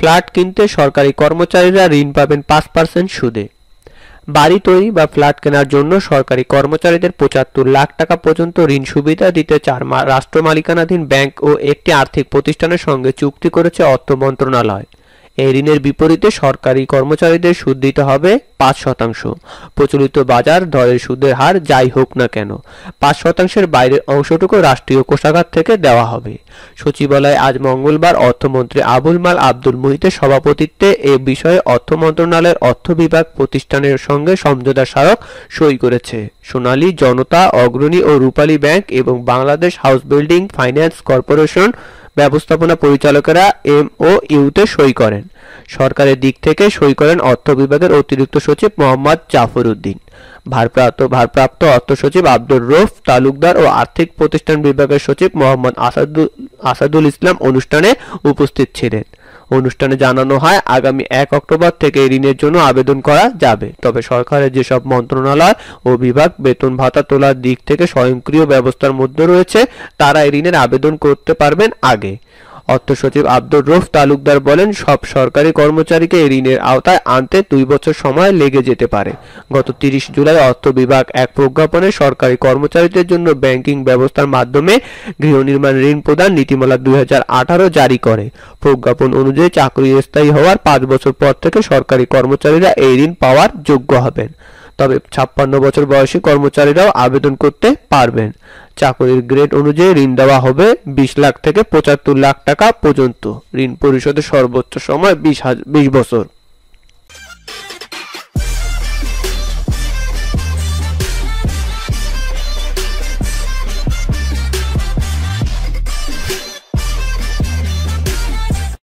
flat কিনতে সরকারি কর্মচারীরা ঋণ পাবেন পাঁচ পার্সেন্ট সুদে বাড়ি তৈরি বা ফ্ল্যাট কেনার জন্য সরকারি কর্মচারীদের পঁচাত্তর লাখ টাকা পর্যন্ত ঋণ সুবিধা দিতে চার রাষ্ট্র মালিকানাধীন ব্যাংক ও একটি আর্থিক প্রতিষ্ঠানের সঙ্গে চুক্তি করেছে অর্থ মন্ত্রণালয় এই ঋণের বিপরীতে সরকারি কর্মচারীদের সুদ দিতে হবে পাঁচ শতাংশ প্রচলিত বাজার দরের সুদের হার যাই হোক না কেন পাঁচ শতাংশের বাইরের অংশটুকু রাষ্ট্রীয় কোষাগার থেকে দেওয়া হবে সচিবালয়ে আজ মঙ্গলবার অর্থমন্ত্রী আবুল মাল আব্দুল মুহিতের সভাপতিত্বে এ বিষয়ে অর্থ মন্ত্রণালয়ের অর্থ বিভাগ প্রতিষ্ঠানের সঙ্গে সমঝোতা স্মারক সই করেছে সোনালী জনতা অগ্রণী ও রূপালী ব্যাংক এবং Bangladesh House Building Finance Corporation ব্যবস্থাপনা পরিচালকেরা এম ও ইউতে সই করেন সরকারের দিক থেকে সই করেন অর্থ বিভাগের অতিরিক্ত সচিব মোহাম্মদ জাফর উদ্দিন ভারপ্রাপ্ত ভারপ্রাপ্ত অর্থ সচিব আব্দুর রফ তালুকদার ও আর্থিক প্রতিষ্ঠান বিভাগের সচিব মোহাম্মদ আসাদুল আসাদুল ইসলাম অনুষ্ঠানে উপস্থিত ছিলেন অনুষ্ঠানে জানানো হয় আগামী এক অক্টোবর থেকে ঋণের জন্য আবেদন করা যাবে তবে সরকারের যেসব মন্ত্রণালয় ও বিভাগ বেতন ভাতা তোলার দিক থেকে স্বয়ংক্রিয় ব্যবস্থার মধ্যে রয়েছে তারা ঋণের আবেদন করতে পারবেন আগে অর্থ সচিব আব্দুর রফ তালুকদার বলেন সব সরকারি কর্মচারীকে ঋণের আওতায় আনতে দুই বছর সময় লেগে যেতে পারে গত তিরিশ জুলাই অর্থ বিভাগ এক প্রজ্ঞাপনে সরকারি কর্মচারীদের জন্য ব্যাংকিং ব্যবস্থার মাধ্যমে গৃহ নির্মাণ ঋণ প্রদান নীতিমালা দুই জারি করে প্রজ্ঞাপন অনুযায়ী চাকরি স্থায়ী হওয়ার পাঁচ বছর পর থেকে সরকারি কর্মচারীরা এই ঋণ পাওয়ার যোগ্য হবেন তবে ছাপ্পান্ন বছর বয়সী কর্মচারীরাও আবেদন করতে পারবেন চাকরির গ্রেড অনুযায়ী ঋণ দেওয়া হবে বিশ লাখ থেকে পঁচাত্তর লাখ টাকা পর্যন্ত ঋণ পরিশোধের সর্বোচ্চ সময় বিশ বিশ বছর